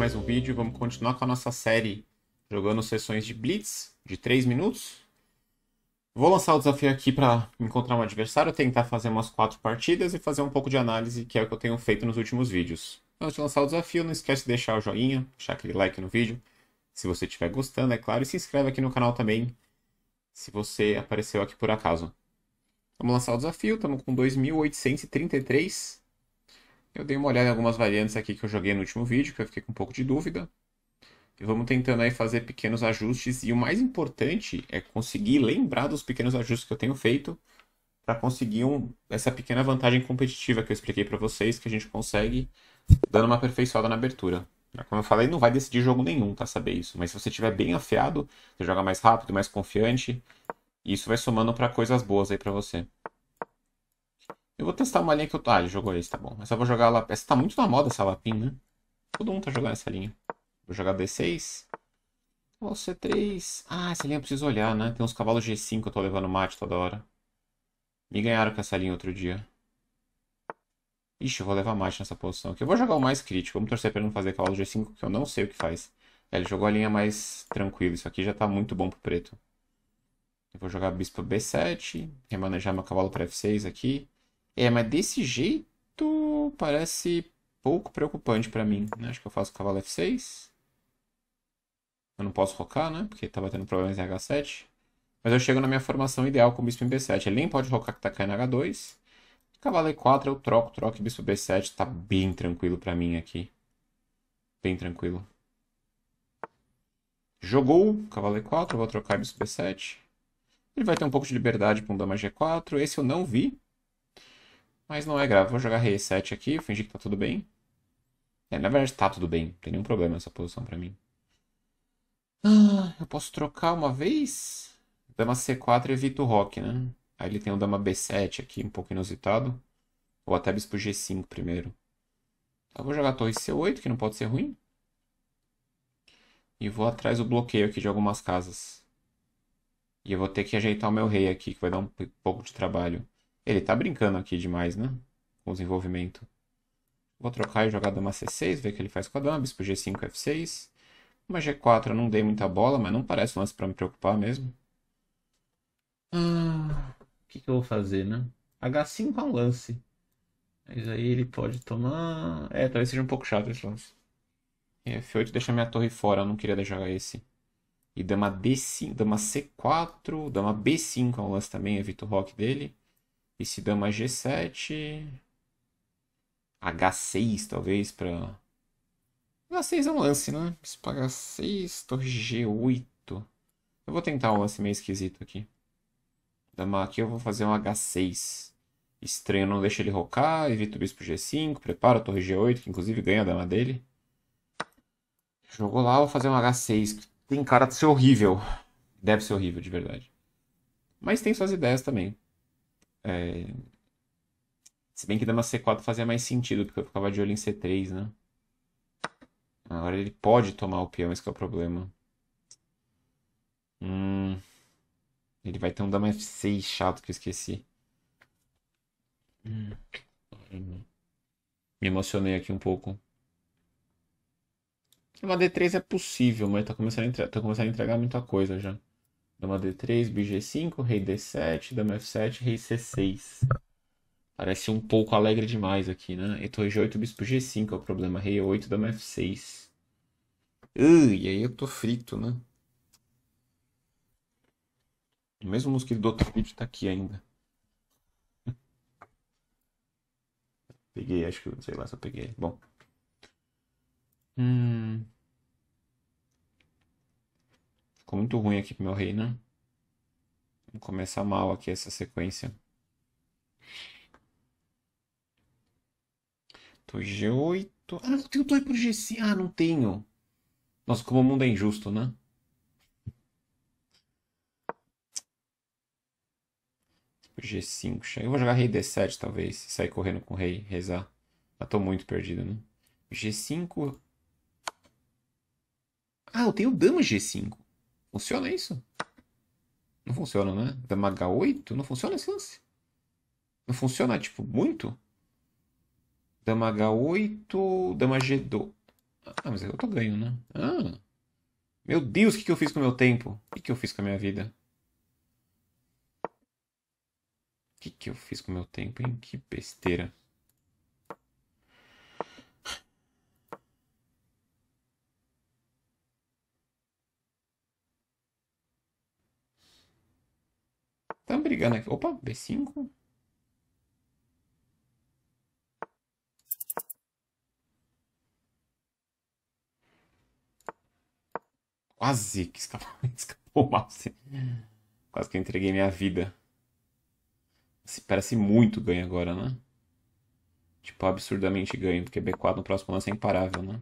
mais um vídeo. Vamos continuar com a nossa série jogando sessões de blitz de 3 minutos. Vou lançar o desafio aqui para encontrar um adversário, tentar fazer umas 4 partidas e fazer um pouco de análise, que é o que eu tenho feito nos últimos vídeos. Antes de lançar o desafio, não esquece de deixar o joinha, deixar aquele like no vídeo, se você estiver gostando, é claro, e se inscreve aqui no canal também, se você apareceu aqui por acaso. Vamos lançar o desafio, estamos com 2.833 eu dei uma olhada em algumas variantes aqui que eu joguei no último vídeo, que eu fiquei com um pouco de dúvida. E vamos tentando aí fazer pequenos ajustes. E o mais importante é conseguir lembrar dos pequenos ajustes que eu tenho feito para conseguir um, essa pequena vantagem competitiva que eu expliquei para vocês, que a gente consegue dando uma aperfeiçoada na abertura. Né, como eu falei, não vai decidir jogo nenhum, tá? Saber isso. Mas se você estiver bem afiado, você joga mais rápido, mais confiante. E isso vai somando para coisas boas aí para você. Eu vou testar uma linha que eu... Ah, ele jogou esse, tá bom. Mas eu vou jogar lá... Essa tá muito na moda, essa lapinha, né? Todo mundo tá jogando essa linha. Vou jogar D6. Cavalo C3. Ah, essa linha eu preciso olhar, né? Tem uns cavalos G5 que eu tô levando mate toda hora. Me ganharam com essa linha outro dia. Ixi, eu vou levar mate nessa posição aqui. Eu vou jogar o mais crítico. Vamos torcer pra ele não fazer cavalo G5, que eu não sei o que faz. É, ele jogou a linha mais tranquila. Isso aqui já tá muito bom pro preto. Eu vou jogar bispo B7. Remanejar meu cavalo pra F6 aqui. É, mas desse jeito parece pouco preocupante pra mim. Né? Acho que eu faço cavalo F6. Eu não posso rocar, né? Porque tava tá tendo problemas em H7. Mas eu chego na minha formação ideal com o bispo em B7. Ele nem pode rocar que tá caindo H2. Cavalo E4 eu troco, troco e bispo B7. Tá bem tranquilo pra mim aqui. Bem tranquilo. Jogou cavalo E4, eu vou trocar bispo B7. Ele vai ter um pouco de liberdade pra um dama G4. Esse eu não vi. Mas não é grave. Vou jogar rei 7 aqui, fingir que tá tudo bem. É, na verdade tá tudo bem. Não tem nenhum problema essa posição pra mim. Ah, eu posso trocar uma vez? Dama C4 evita o rock, né? Aí ele tem o dama B7 aqui, um pouco inusitado. Ou até bispo G5 primeiro. Tá, vou jogar torre C8, que não pode ser ruim. E vou atrás do bloqueio aqui de algumas casas. E eu vou ter que ajeitar o meu rei aqui, que vai dar um pouco de trabalho. Ele tá brincando aqui demais, né? Com o desenvolvimento. Vou trocar e jogar dama c6, ver o que ele faz com a dama. Bispo g5, f6. Uma g4 eu não dei muita bola, mas não parece um lance pra me preocupar mesmo. Ah, o que, que eu vou fazer, né? H5 é um lance. Mas aí ele pode tomar... É, talvez seja um pouco chato esse lance. E é, F8 deixa minha torre fora, eu não queria deixar esse. E dama D5, dama C4, dama B5 é um lance também, evito o rock dele. Esse dama G7. H6, talvez, para H6 é um lance, né? h 6, torre G8. Eu vou tentar um lance meio esquisito aqui. Dama aqui eu vou fazer um H6. Estranho, não deixa ele rocar, evita o bispo G5, prepara a torre G8, que inclusive ganha a dama dele. Jogou lá, vou fazer um H6. Tem cara de ser horrível. Deve ser horrível, de verdade. Mas tem suas ideias também. É... Se bem que dama C4 fazia mais sentido, porque eu ficava de olho em C3, né? Agora ele pode tomar o peão, esse é o problema. Hum... Ele vai ter um dama F6 chato que eu esqueci. Hum. Me emocionei aqui um pouco. Uma D3 é possível, mas tá começando a entregar, tá começando a entregar muita coisa já. Dama D3, BG5, Rei D7, Dama F7, Rei C6. Parece um pouco alegre demais aqui, né? E torre G8, Bispo G5 é o problema. Rei 8, Dama F6. Uh, e aí eu tô frito, né? O mesmo mosquito do outro vídeo tá aqui ainda. Peguei, acho que, sei lá, só peguei. Bom. Hum. Ficou muito ruim aqui pro meu rei, né? Vamos começar mal aqui essa sequência. Tô G8. Ah, não tenho torre pro G5. Ah, não tenho. Nossa, como o mundo é injusto, né? G5. Eu vou jogar rei D7, talvez. Sair correndo com o rei, rezar. Já tô muito perdido, né? G5. Ah, eu tenho dama G5. Funciona isso? Não funciona, né? Da h 8? Não funciona esse lance? Não funciona, tipo, muito? Dama H8, Dama G2. Ah, mas eu tô ganho, né? Ah. Meu Deus, o que, que eu fiz com o meu tempo? O que, que eu fiz com a minha vida? O que, que eu fiz com o meu tempo, hein? Que besteira. Tá brigando aqui. Opa, B5. Quase que escapou, escapou o mouse. Quase que eu entreguei minha vida. Parece muito ganho agora, né? Tipo, absurdamente ganho, porque B4 no próximo lance é imparável, né?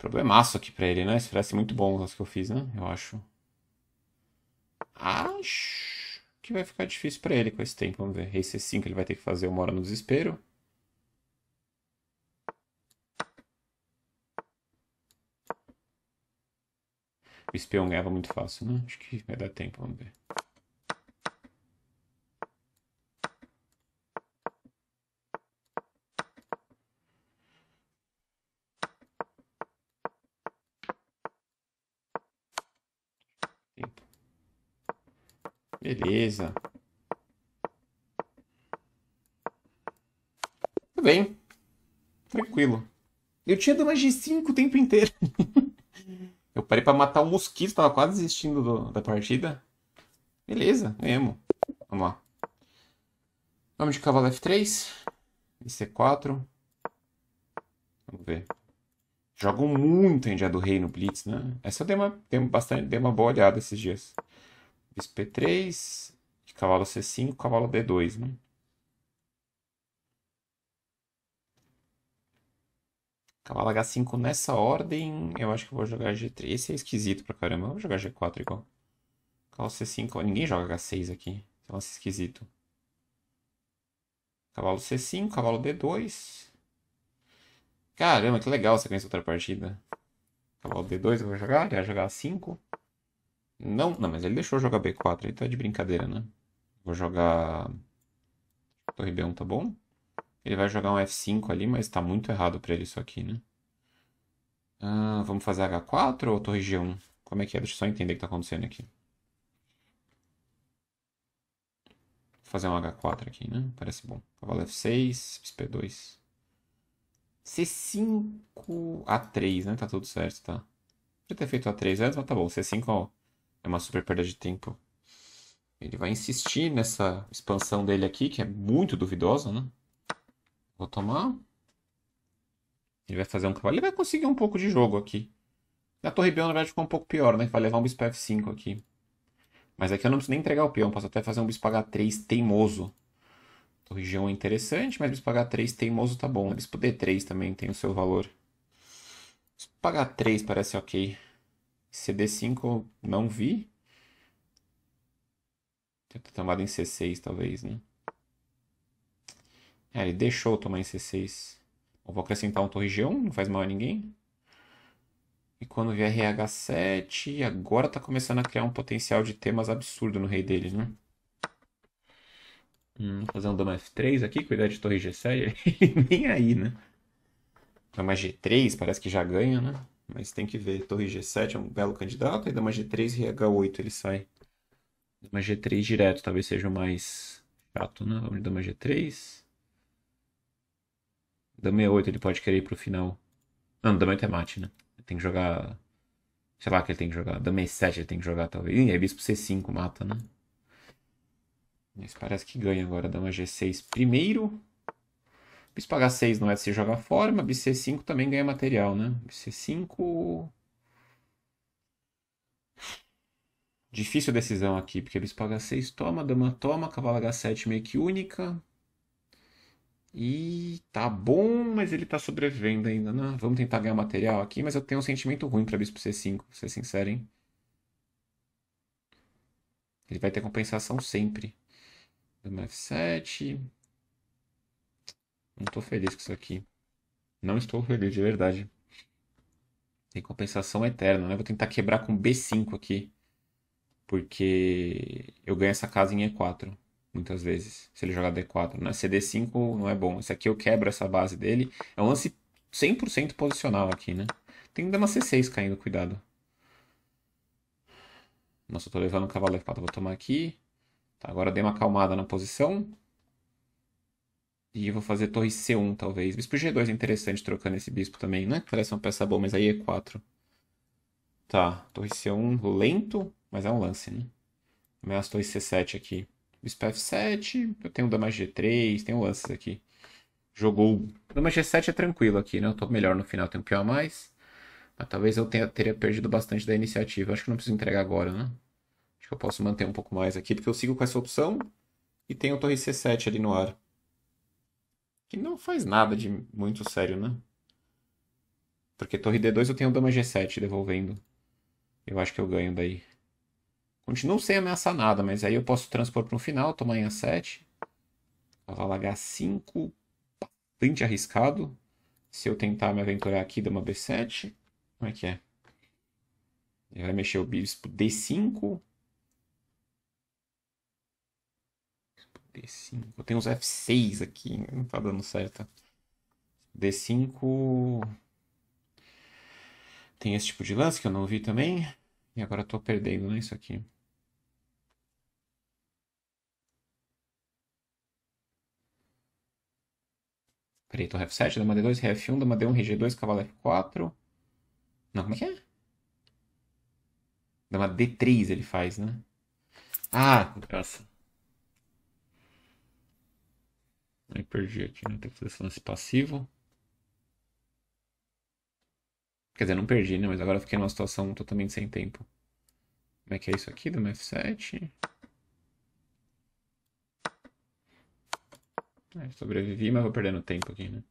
Problemaço aqui pra ele, né? Esse parece é muito bom, as que eu fiz, né? Eu acho. Acho que vai ficar difícil pra ele com esse tempo. Vamos ver. Rei C5 ele vai ter que fazer uma hora no desespero. O espião ganhava muito fácil, né? Acho que vai dar tempo, vamos ver. Beleza. Tudo bem. Tranquilo. Eu tinha mais de 5 o tempo inteiro. eu parei pra matar o um mosquito, tava quase desistindo do, da partida. Beleza, ganhamos. Vamos lá. Vamos de cavalo F3. IC4. Vamos ver. Jogam muito em Dia do Rei no Blitz, né? Essa eu dei uma, dei bastante, dei uma boa olhada esses dias bispo 3 cavalo C5, cavalo D2, né? Cavalo H5 nessa ordem, eu acho que vou jogar G3. Esse é esquisito pra caramba. Eu vou jogar G4 igual. Cavalo C5, ninguém joga H6 aqui. então é esquisito. Cavalo C5, cavalo D2. Caramba, que legal você conhece outra partida. Cavalo D2 eu vou jogar, ele vai jogar A5. Não, não, mas ele deixou eu jogar B4, aí tá de brincadeira, né? Vou jogar. Torre B1 tá bom? Ele vai jogar um F5 ali, mas tá muito errado pra ele isso aqui, né? Ah, vamos fazer H4 ou torre G1? Como é que é? Deixa eu só entender o que tá acontecendo aqui. Vou fazer um H4 aqui, né? Parece bom. Cavalo F6, P2. C5, A3, né? Tá tudo certo, tá? Podia ter feito A3 antes, mas tá bom. C5, ó é uma super perda de tempo. Ele vai insistir nessa expansão dele aqui, que é muito duvidosa, né? Vou tomar. Ele vai fazer um cavalo. Ele vai conseguir um pouco de jogo aqui. Na torre peão, na verdade, ficou um pouco pior, né? Vai levar um bispo F5 aqui. Mas aqui eu não preciso nem entregar o peão. Posso até fazer um bispo H3 teimoso. Torre G1 é interessante, mas bispo H3 teimoso tá bom. Bispo D3 também tem o seu valor. Bispo H3 parece ok. CD5 eu não vi. Tinha tomado em C6, talvez, né? É, ele deixou tomar em C6. Eu vou acrescentar um torre G1, não faz mal a ninguém. E quando vier RH7, agora tá começando a criar um potencial de temas absurdo no rei deles, né? Hum, fazer um dama F3 aqui, cuidar de torre G7, ele nem aí, né? Dama G3 parece que já ganha, né? Mas tem que ver. Torre G7 é um belo candidato. E dama G3 e H8 ele sai. Dama G3 direto. Talvez seja o mais chato, né? Vamos de dama G3. Dama E8 ele pode querer ir pro final. Não, dama 8 é mate, né? Ele tem que jogar... Sei lá que ele tem que jogar. Dama E7 ele tem que jogar, talvez. Ih, é bispo C5 mata, né? Mas parece que ganha agora. Dama G6 primeiro. Bispo h 6 não é se joga fora, mas Bis C5 também ganha material, né? Bis C5... Difícil decisão aqui, porque Bispo h 6 toma, dama toma, cavalo H7 meio que única. E tá bom, mas ele tá sobrevivendo ainda, né? Vamos tentar ganhar material aqui, mas eu tenho um sentimento ruim para Bispo C5, pra ser sincero, hein? Ele vai ter compensação sempre. Dama F7. Não tô feliz com isso aqui. Não estou feliz de verdade. Tem compensação é eterna, né? Vou tentar quebrar com B5 aqui. Porque eu ganho essa casa em E4, muitas vezes, se ele jogar D4. Né? É CD5 não é bom. Esse aqui eu quebro essa base dele. É um lance 100% posicional aqui, né? Tem dama uma C6 caindo, cuidado. Nossa, eu tô levando o cavalo F4, vou tomar aqui. Tá, agora dei uma acalmada na posição. E vou fazer torre C1, talvez. Bispo G2 é interessante trocando esse bispo também. Não é que parece uma peça boa, mas aí E4. É tá, torre C1 lento, mas é um lance, né? Ameaça torre C7 aqui. Bispo F7, eu tenho dama G3, tenho lances aqui. Jogou. Dama G7 é tranquilo aqui, né? Eu tô melhor no final, tenho um peão a mais. Mas talvez eu tenha, teria perdido bastante da iniciativa. Acho que não preciso entregar agora, né? Acho que eu posso manter um pouco mais aqui, porque eu sigo com essa opção e tenho torre C7 ali no ar. Que não faz nada de muito sério, né? Porque torre D2 eu tenho dama G7 devolvendo. Eu acho que eu ganho daí. Continuo sem ameaçar nada, mas aí eu posso transpor para um final, tomar em A7. Cavalo H5, bastante arriscado. Se eu tentar me aventurar aqui, dama B7. Como é que é? Ele vai mexer o bispo D5. D5. Eu tenho os F6 aqui, não tá dando certo. D5. Tem esse tipo de lance que eu não vi também. E agora eu tô perdendo, né? Isso aqui. Preto F7, dama D2, f 1 dama D1, RG2, cavalo F4. Não, como é que é? Dama D3 ele faz, né? Ah, graça. Aí perdi aqui, né? Tem que fazer lance passivo. Quer dizer, não perdi, né? Mas agora fiquei numa situação totalmente sem tempo. Como é que é isso aqui? um F7. É, sobrevivi, mas vou perdendo tempo aqui, né?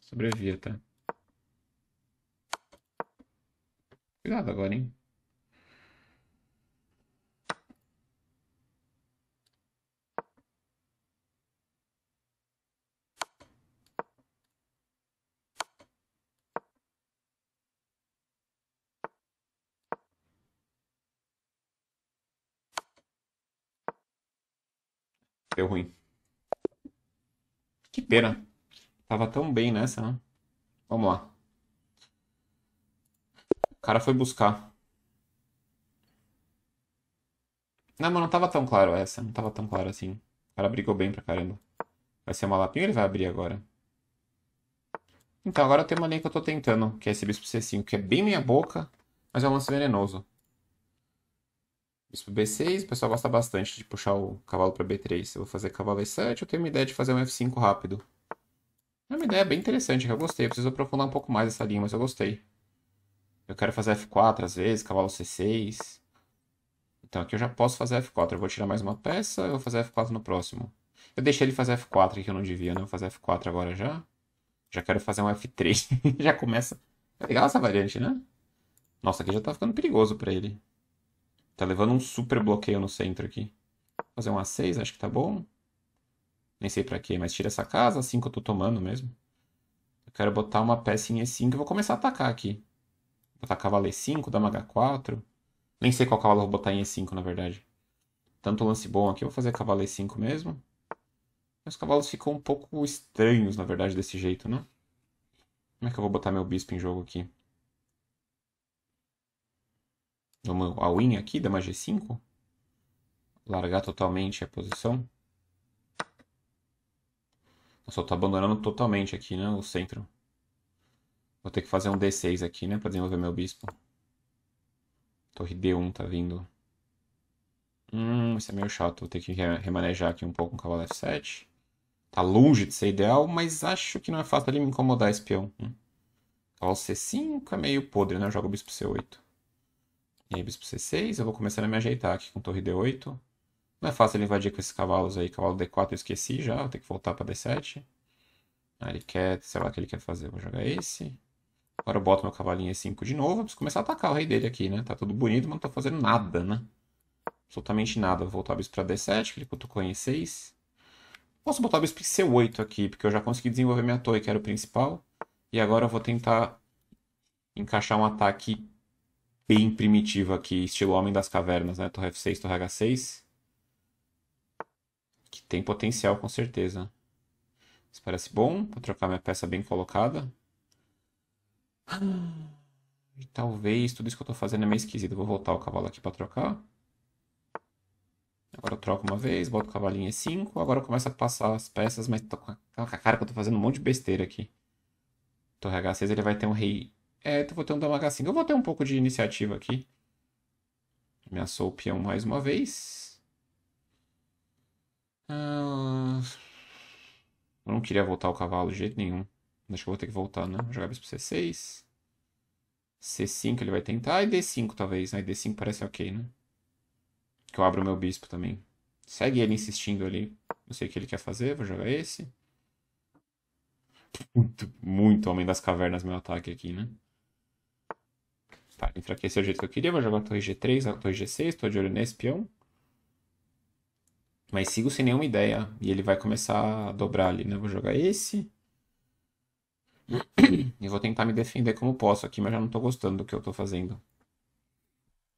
Sobrevivi até. Tá? Cuidado agora, hein? Deu ruim. Que pena. Tava tão bem nessa, né? Vamos lá. O cara foi buscar. Não, mas não tava tão claro essa. Não tava tão claro assim. O cara brigou bem pra caramba. Vai ser uma lapinha ele vai abrir agora? Então, agora tem uma linha que eu tô tentando, que é esse bispo C5, que é bem minha boca, mas é um lance venenoso. Bispo B6, o pessoal gosta bastante de puxar o cavalo para B3. se Eu vou fazer cavalo E7, eu tenho uma ideia de fazer um F5 rápido. É uma ideia bem interessante, que eu gostei. Eu preciso aprofundar um pouco mais essa linha, mas eu gostei. Eu quero fazer F4 às vezes, cavalo C6. Então aqui eu já posso fazer F4. Eu vou tirar mais uma peça, eu vou fazer F4 no próximo. Eu deixei ele fazer F4 que eu não devia, né? Vou fazer F4 agora já. Já quero fazer um F3. já começa... É tá legal essa variante, né? Nossa, aqui já tá ficando perigoso pra ele. Tá levando um super bloqueio no centro aqui. Vou fazer um A6, acho que tá bom. Nem sei pra quê, mas tira essa casa. Assim que eu tô tomando mesmo. Eu quero botar uma peça em E5 e vou começar a atacar aqui. Vou botar cavalo E5, uma H4. Nem sei qual cavalo eu vou botar em E5, na verdade. Tanto lance bom aqui, eu vou fazer cavalo E5 mesmo. Os cavalos ficam um pouco estranhos, na verdade, desse jeito, né? Como é que eu vou botar meu bispo em jogo aqui? Vamos a in aqui, dama G5. Largar totalmente a posição. Nossa, eu tô abandonando totalmente aqui, né? O centro. Vou ter que fazer um D6 aqui, né? Pra desenvolver meu bispo. Torre D1 tá vindo. Hum, isso é meio chato. Vou ter que remanejar aqui um pouco com um o cavalo F7. Tá longe de ser ideal, mas acho que não é fácil ele me incomodar espião. Hum? Cavalo C5 é meio podre, né? Eu jogo bispo C8. Rei bispo c6, eu vou começar a me ajeitar aqui com torre d8. Não é fácil ele invadir com esses cavalos aí. Cavalo d4 eu esqueci já, vou ter que voltar para d7. Aí ah, ele quer, sei lá o que ele quer fazer, vou jogar esse. Agora eu boto meu cavalinho e5 de novo, eu preciso começar a atacar o rei dele aqui, né? Tá tudo bonito, mas não tô fazendo nada, né? Absolutamente nada. Vou voltar o bispo para d7, que ele cutucou em e6. Posso botar o bispo em c8 aqui, porque eu já consegui desenvolver minha torre, que era o principal. E agora eu vou tentar encaixar um ataque bem primitiva aqui, estilo Homem das Cavernas, né? Torre F6, Torre H6. Que tem potencial, com certeza. Isso parece bom. Vou trocar minha peça bem colocada. E talvez tudo isso que eu estou fazendo é meio esquisito. Vou voltar o cavalo aqui para trocar. Agora eu troco uma vez, boto o cavalinho E5. Agora eu começo a passar as peças, mas tô com a cara que eu estou fazendo um monte de besteira aqui. Torre H6 ele vai ter um rei é, ter um Tamacacinga. Eu vou ter um pouco de iniciativa aqui. Ameaçou o peão mais uma vez. Ah... Eu não queria voltar o cavalo de jeito nenhum. Acho que eu vou ter que voltar, né? Vou jogar bispo C6. C5 ele vai tentar. E D5 talvez, né? D5 parece ok, né? Que eu abro o meu bispo também. Segue ele insistindo ali. Não sei o que ele quer fazer. Vou jogar esse. Muito, muito Homem das Cavernas meu ataque aqui, né? Tá, enfraqueceu o jeito que eu queria. Vou jogar a torre G3, a né? torre G6. Tô de olho nesse peão. Mas sigo sem nenhuma ideia. E ele vai começar a dobrar ali, né? Vou jogar esse. E vou tentar me defender como posso aqui, mas já não tô gostando do que eu tô fazendo.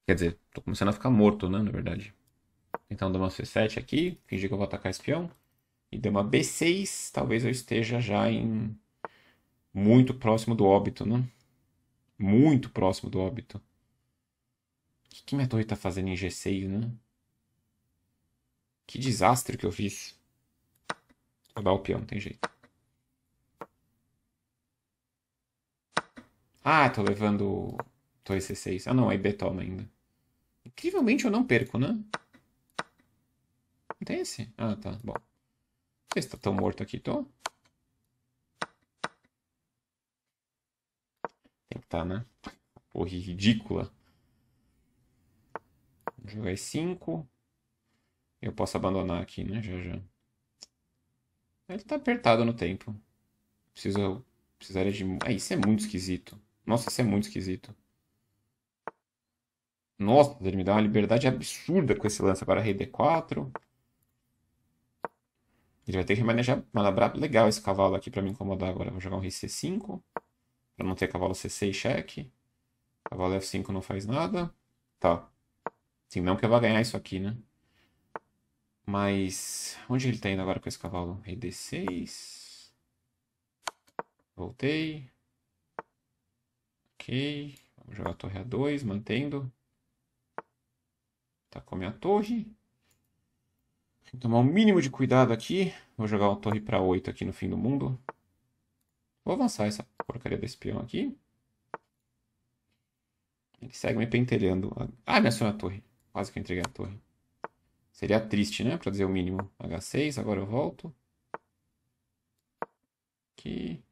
Quer dizer, tô começando a ficar morto, né? Na verdade. Então dou uma C7 aqui. Fingir que eu vou atacar esse peão. E deu uma B6. Talvez eu esteja já em... Muito próximo do óbito, né? muito próximo do óbito. O que, que minha torre tá fazendo em G6, né? Que desastre que eu fiz. Vou dar o peão, não tem jeito. Ah, tô levando torre C6. Ah, não, aí é B toma ainda. Incrivelmente eu não perco, né? Não tem esse? Ah, tá, bom. se está tão morto aqui, tô? Tem que estar, tá, né? Porra, ridícula. Vou jogar 5. Eu posso abandonar aqui, né? Já, já. Ele tá apertado no tempo. Preciso, precisaria de... Ah, isso é muito esquisito. Nossa, isso é muito esquisito. Nossa, ele me dá uma liberdade absurda com esse lance. Agora rei d4. Ele vai ter que manejar, manobrar legal esse cavalo aqui para me incomodar agora. Vou jogar um rei c5. Para ter cavalo C6 cheque. Cavalo F5 não faz nada. Tá. Sim, não que eu vá ganhar isso aqui, né? Mas... Onde ele tá indo agora com esse cavalo? Rei D6. Voltei. Ok. Vamos jogar a torre A2, mantendo. Tá com a minha torre. Vou tomar o um mínimo de cuidado aqui. Vou jogar uma torre para 8 aqui no fim do mundo. Vou avançar essa porcaria desse espião aqui. Ele segue me pentelhando. Ah, me acionou a torre. Quase que eu entreguei a torre. Seria triste, né? Pra dizer o mínimo. H6, agora eu volto. Aqui.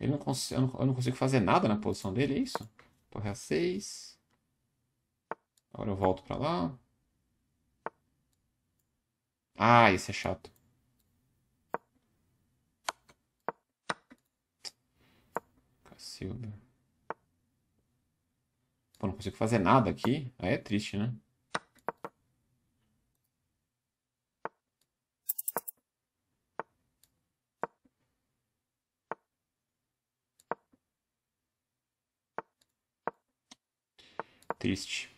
Ele não cons... eu, não, consigo fazer nada na posição dele, é isso? Torre A6. Agora eu volto pra lá. Ah, esse é chato. Silva. Pô, não consigo fazer nada aqui. Aí é triste, né? Triste.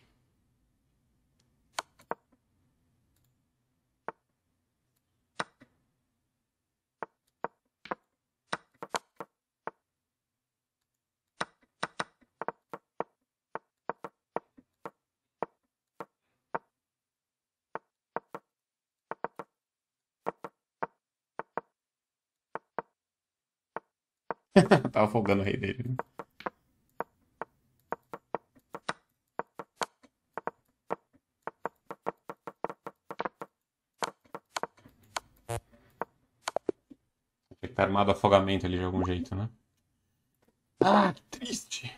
afogando o rei dele. Né? Tem que armado afogamento ali de algum jeito, né? Ah, triste.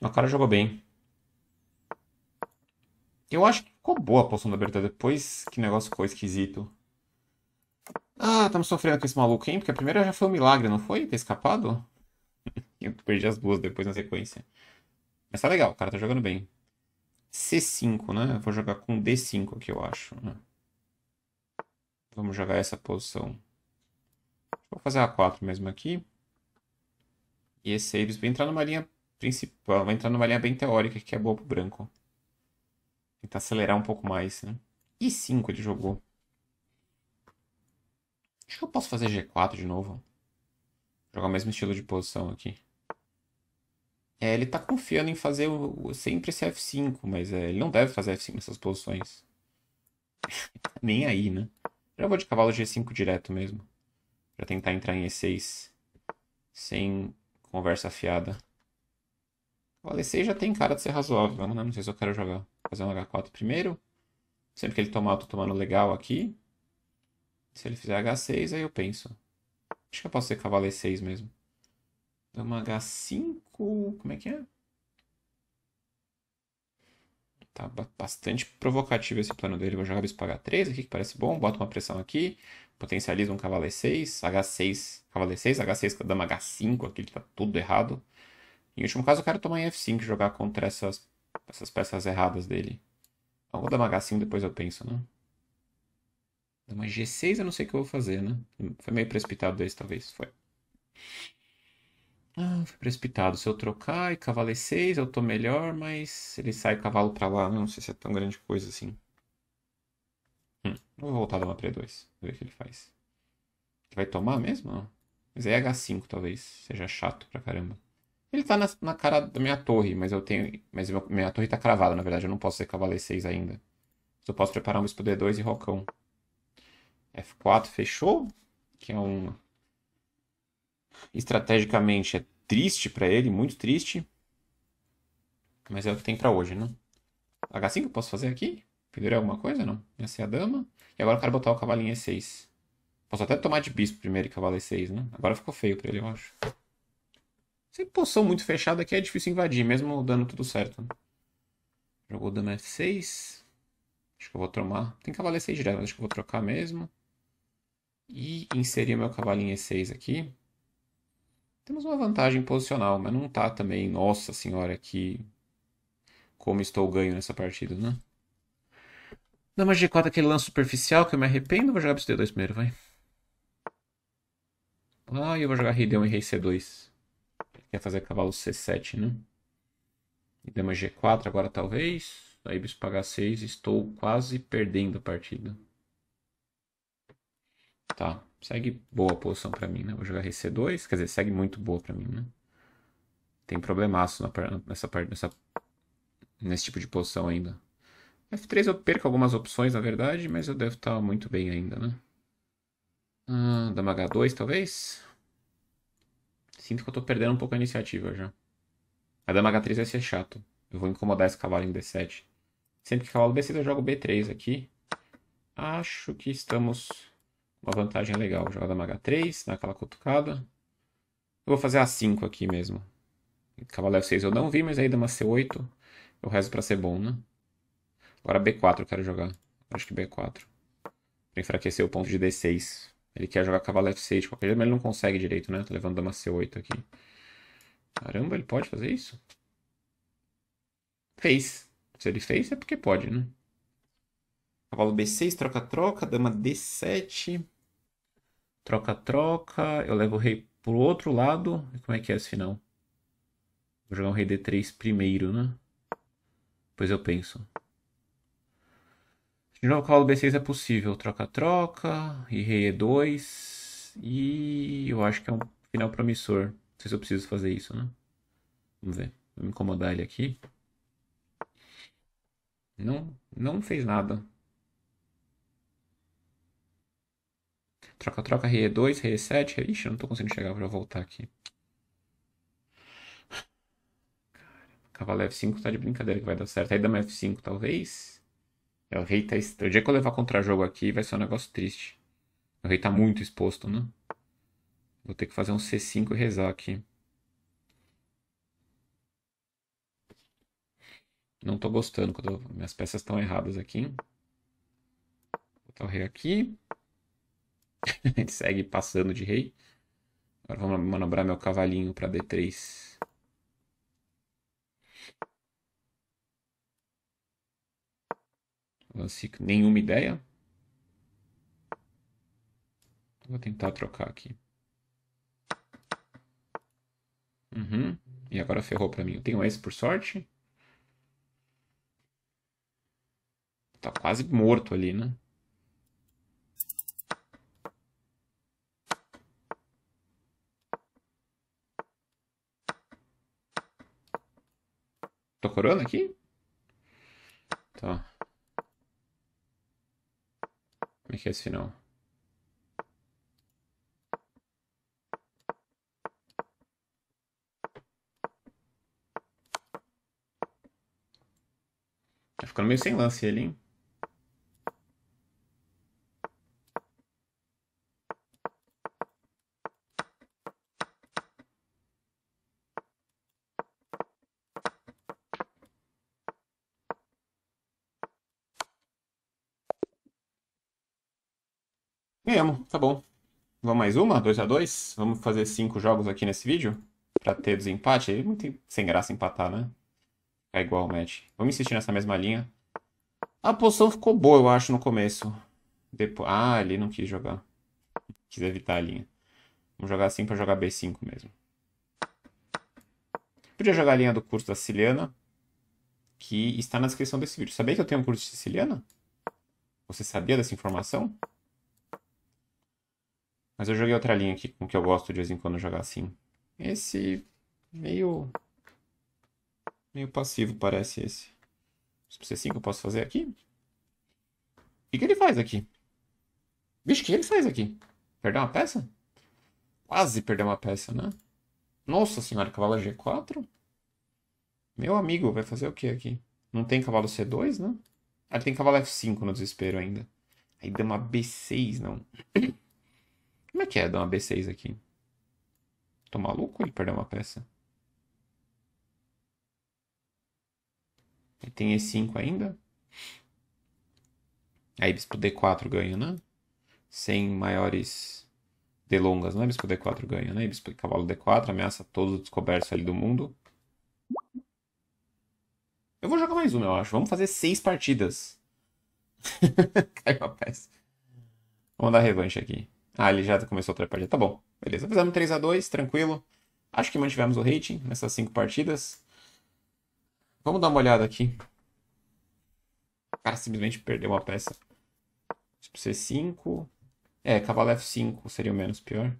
O cara jogou bem. Eu acho que ficou boa a poção da abertura depois que o negócio ficou esquisito. Tá estamos sofrendo com esse maluco, hein? Porque a primeira já foi um milagre, não foi? Ter escapado? Eu perdi as duas depois na sequência. Mas tá legal, o cara tá jogando bem. C5, né? Eu vou jogar com D5 aqui, eu acho. Né? Vamos jogar essa posição. Vou fazer A4 mesmo aqui. E esse Aves vai entrar numa linha principal, vai entrar numa linha bem teórica, que é boa pro branco. Tentar acelerar um pouco mais, né? E5 ele jogou. Acho que eu posso fazer G4 de novo. Jogar o mesmo estilo de posição aqui. É, ele tá confiando em fazer o, o, sempre esse F5, mas é, ele não deve fazer F5 nessas posições. Nem aí, né? Já vou de cavalo G5 direto mesmo. Pra tentar entrar em E6. Sem conversa afiada. O E6 já tem cara de ser razoável, né? Não sei se eu quero jogar. Fazer um H4 primeiro. Sempre que ele tomar, eu tô tomando legal aqui. Se ele fizer H6, aí eu penso. Acho que eu posso ser cavaleiro 6 mesmo. Dama H5. Como é que é? Tá bastante provocativo esse plano dele. Vou jogar bispo H3 aqui, que parece bom. Bota uma pressão aqui. Potencializa um cavaleiro 6. H6, cavaleiro 6. H6, dama H5. Aqui ele tá tudo errado. Em último caso, eu quero tomar em F5 jogar contra essas, essas peças erradas dele. Então, vou dar uma H5 depois eu penso, né? Uma G6 eu não sei o que eu vou fazer, né? Foi meio precipitado esse, talvez. Foi. Ah, foi precipitado. Se eu trocar e cavalo E6, eu tô melhor, mas ele sai cavalo pra lá. Não sei se é tão grande coisa assim. Hum, vou voltar a dama pra E2. Ver o que ele faz. vai tomar mesmo? Não. Mas é H5 talvez. Seja chato pra caramba. Ele tá na, na, cara da minha torre, mas eu tenho. Mas minha, minha torre tá cravada, na verdade. Eu não posso ser cavalo E6 ainda. Só posso preparar um bispo D2 e rocão. F4 fechou, que é um estrategicamente é triste para ele, muito triste. Mas é o que tem para hoje, né? H5 eu posso fazer aqui? Pendurar alguma coisa? Não. Essa é a dama. E agora eu quero botar o cavalo em E6. Posso até tomar de bispo primeiro e cavalo E6, né? Agora ficou feio para ele, eu acho. Sem posição muito fechada aqui é difícil invadir, mesmo dando tudo certo. Né? Jogou dama F6. Acho que eu vou tomar. Tem cavalo E6 direto, mas acho que eu vou trocar mesmo e inserir meu cavalo em E6 aqui, temos uma vantagem posicional, mas não está também, nossa senhora, que como estou ganho nessa partida, né? Dama G4, aquele lance superficial que eu me arrependo, vou jogar pro 2 primeiro, vai. Ah, e eu vou jogar rei D1 e rei C2. Quer fazer cavalo C7, né? E dama G4 agora talvez. Aí bispo H6, estou quase perdendo a partida. Tá, segue boa posição para mim, né? Vou jogar rei c2, quer dizer, segue muito boa para mim, né? Tem problemaço nessa parte, nessa, nesse tipo de posição ainda. F3 eu perco algumas opções, na verdade, mas eu devo estar tá muito bem ainda, né? Ah, dama H2, talvez? Sinto que eu estou perdendo um pouco a iniciativa já. A dama H3 vai ser chato. Eu vou incomodar esse cavalo em D7. Sempre que cavalo B6 eu jogo B3 aqui. Acho que estamos uma vantagem legal. Jogada maga 3, dá aquela cutucada. Eu vou fazer A5 aqui mesmo. Cavaleiro 6 eu não vi, mas aí dama C8. Eu rezo pra ser bom, né? Agora B4 eu quero jogar. Acho que B4. Pra enfraquecer o ponto de D6. Ele quer jogar cavalo F6 de qualquer jeito, mas ele não consegue direito, né? Tô levando dama C8 aqui. Caramba, ele pode fazer isso? Fez. Se ele fez, é porque pode, né? Cavalo B6, troca-troca, dama D7. Troca-troca. Eu levo o rei pro outro lado. Como é que é esse final? Vou jogar um rei d3 primeiro, né? Pois eu penso. De novo, cavalo b6 é possível. Troca-troca. E rei e2. E eu acho que é um final promissor. Não sei se eu preciso fazer isso, né? Vamos ver. Vou me incomodar ele aqui. Não, não fez nada. Troca-troca, re 2, re 7. Ixi, eu não tô conseguindo chegar pra voltar aqui. Cavalo F5 tá de brincadeira que vai dar certo. Aí dama F5, talvez. É, o rei tá. Est... O dia que eu levar contra-jogo aqui vai ser um negócio triste. O rei tá muito exposto, né? Vou ter que fazer um C5 e rezar aqui. Não tô gostando quando minhas peças estão erradas aqui. Vou botar o rei aqui. Ele segue passando de rei. Agora vamos manobrar meu cavalinho para D3. Lance nenhuma ideia. Vou tentar trocar aqui. Uhum. E agora ferrou para mim. Eu tenho esse por sorte. Tá quase morto ali, né? Tô corona aqui? Tá. Como é que é esse final? Tá ficando meio sem lance ele, hein? mais uma? 2 a 2 Vamos fazer cinco jogos aqui nesse vídeo? Pra ter desempate? É muito sem graça empatar, né? é igual o match. Vamos insistir nessa mesma linha. A posição ficou boa, eu acho, no começo. Depois... Ah, ele não quis jogar. Quis evitar a linha. Vamos jogar assim pra jogar B5 mesmo. Podia jogar a linha do curso da Siciliana, que está na descrição desse vídeo. Sabia que eu tenho um curso de Siciliana? Você sabia dessa informação? Mas eu joguei outra linha aqui, com que eu gosto de vez em quando jogar assim. Esse meio meio passivo parece esse. C5 eu posso fazer aqui? O que, que ele faz aqui? Bicho, o que ele faz aqui? Perdeu uma peça? Quase perdeu uma peça, né? Nossa senhora, cavalo G4? Meu amigo, vai fazer o que aqui? Não tem cavalo C2, né? Ah, tem cavalo F5 no desespero ainda. Aí dama B6, não. Como é que é dar uma B6 aqui? Tô maluco e perder uma peça? Ele tem E5 ainda? Aí bispo D4 ganha, né? Sem maiores delongas, né? Bispo D4 ganha, né? Bispo cavalo D4 ameaça todos os descobertos ali do mundo. Eu vou jogar mais uma, eu acho. Vamos fazer seis partidas. Caiu a peça. Vamos dar revanche aqui. Ah, ele já começou outra partida. Tá bom, beleza. Fizemos 3 a 2 tranquilo. Acho que mantivemos o rating nessas 5 partidas. Vamos dar uma olhada aqui. O cara simplesmente perdeu uma peça. Tipo, C5. É, cavalo F5 seria o menos pior.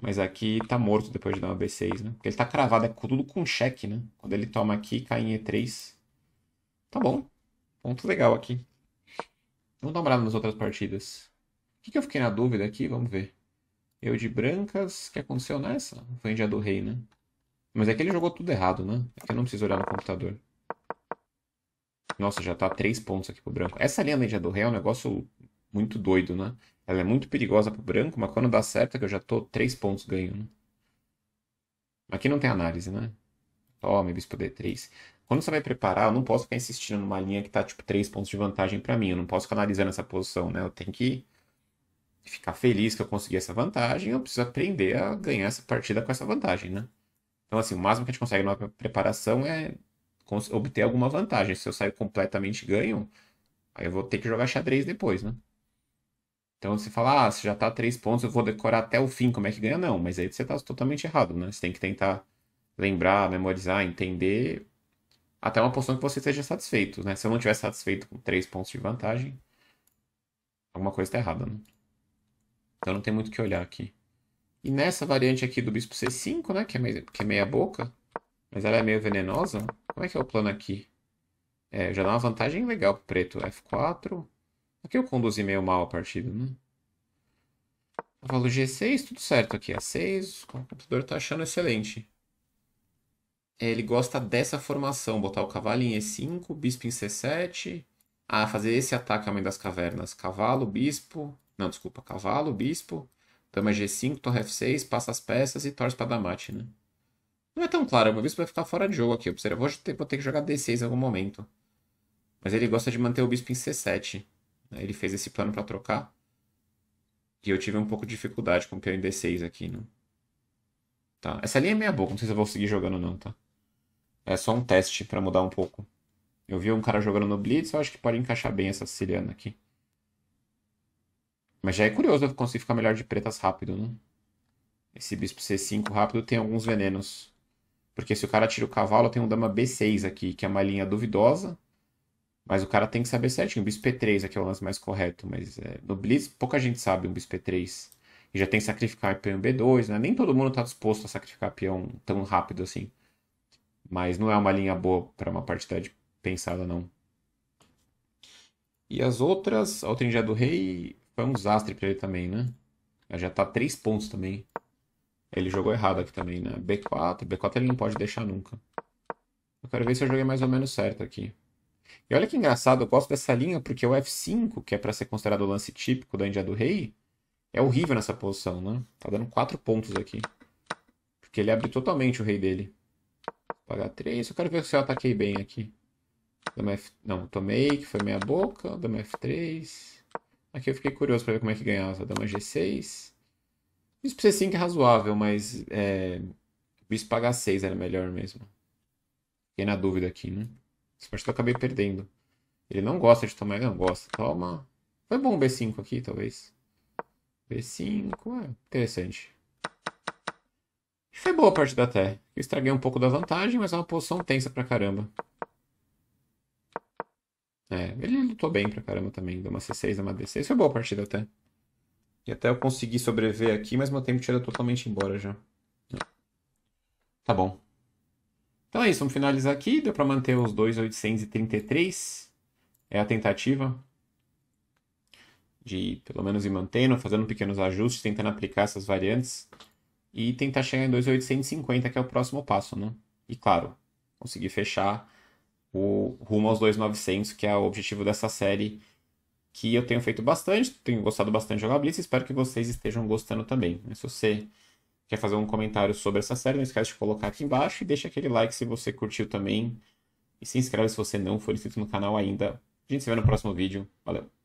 Mas aqui tá morto depois de dar uma B6, né? Porque ele tá cravado, é tudo com cheque, né? Quando ele toma aqui, cai em E3. Tá bom. Ponto legal aqui. Vamos dar uma olhada nas outras partidas que, que eu fiquei na dúvida aqui? Vamos ver. Eu de brancas, o que aconteceu nessa? Foi em do rei, né? Mas é que ele jogou tudo errado, né? É que eu não preciso olhar no computador. Nossa, já tá três pontos aqui pro branco. Essa linha da Índia do Rei é um negócio muito doido, né? Ela é muito perigosa pro branco, mas quando dá certo é que eu já tô três pontos ganho, né? Aqui não tem análise, né? Toma, bispo D3. Quando você vai preparar, eu não posso ficar insistindo numa linha que tá, tipo, três pontos de vantagem para mim. Eu não posso ficar analisando essa posição, né? Eu tenho que ficar feliz que eu consegui essa vantagem, eu preciso aprender a ganhar essa partida com essa vantagem, né? Então, assim, o máximo que a gente consegue na preparação é obter alguma vantagem. Se eu saio completamente ganho, aí eu vou ter que jogar xadrez depois, né? Então, você fala, ah, você já tá a três pontos, eu vou decorar até o fim como é que ganha. Não, mas aí você tá totalmente errado, né? Você tem que tentar lembrar, memorizar, entender até uma posição que você esteja satisfeito, né? Se eu não estiver satisfeito com três pontos de vantagem, alguma coisa está errada, né? Então não tem muito o que olhar aqui. E nessa variante aqui do bispo C5, né? Que é, meia, que é meia boca, mas ela é meio venenosa. Como é que é o plano aqui? É, já dá uma vantagem legal pro preto. F4. Aqui eu conduzi meio mal a partida, né? Cavalo G6, tudo certo aqui. A6, é o computador tá achando excelente. É, ele gosta dessa formação, botar o cavalo em E5, bispo em C7. Ah, fazer esse ataque à mãe das cavernas. Cavalo, bispo, não, desculpa. Cavalo, bispo, dama G5, torre F6, passa as peças e torce para damate, né? Não é tão claro, meu bispo vai ficar tá fora de jogo aqui. Eu vou ter, vou ter que jogar D6 em algum momento. Mas ele gosta de manter o bispo em C7. Né? Ele fez esse plano para trocar. E eu tive um pouco de dificuldade com o peão em D6 aqui, né? Tá. Essa linha é meia boca, não sei se eu vou seguir jogando ou não, tá? É só um teste para mudar um pouco. Eu vi um cara jogando no Blitz, eu acho que pode encaixar bem essa siciliana aqui. Mas já é curioso eu conseguir ficar melhor de pretas rápido, né? Esse bispo C5 rápido tem alguns venenos. Porque se o cara tira o cavalo, tem um dama B6 aqui, que é uma linha duvidosa. Mas o cara tem que saber certinho. O bispo P3 aqui é o lance mais correto. Mas é, no Blitz, pouca gente sabe um bispo P3. E já tem que sacrificar peão B2, né? Nem todo mundo tá disposto a sacrificar peão tão rápido assim. Mas não é uma linha boa para uma partida pensada, não. E as outras, a outra do Rei foi um desastre para ele também, né? Já tá três pontos também. Ele jogou errado aqui também, né? B4. B4 ele não pode deixar nunca. Eu quero ver se eu joguei mais ou menos certo aqui. E olha que engraçado, eu gosto dessa linha porque o F5, que é para ser considerado o lance típico da Índia do Rei, é horrível nessa posição, né? Tá dando 4 pontos aqui. Porque ele abre totalmente o rei dele. Vou pagar 3. Eu quero ver se eu ataquei bem aqui. F... Não, tomei, que foi meia boca. Dama F3. Aqui eu fiquei curioso para ver como é que ganhava. Dama G6. Bispo C5 é razoável, mas é, Bispo H6 era melhor mesmo. Fiquei na dúvida aqui, né? Esse partida eu acabei perdendo. Ele não gosta de tomar, ele não gosta. Toma. Foi bom o B5 aqui, talvez. B5, é interessante. Foi boa a partida até. Eu estraguei um pouco da vantagem, mas é uma posição tensa pra caramba. É, ele lutou bem pra caramba também. Deu uma C6, deu uma D6. Foi boa a partida até. E até eu consegui sobreviver aqui, mas meu tempo tira totalmente embora já. Tá bom. Então é isso, vamos finalizar aqui. Deu pra manter os 2,833. É a tentativa de pelo menos ir mantendo, fazendo pequenos ajustes, tentando aplicar essas variantes e tentar chegar em 2.850, que é o próximo passo, né? E claro, conseguir fechar o rumo aos 2900, que é o objetivo dessa série, que eu tenho feito bastante, tenho gostado bastante de jogar Blitz, espero que vocês estejam gostando também. Né? Se você quer fazer um comentário sobre essa série, não esquece de colocar aqui embaixo e deixa aquele like se você curtiu também. E se inscreve se você não for inscrito no canal ainda. A gente se vê no próximo vídeo. Valeu!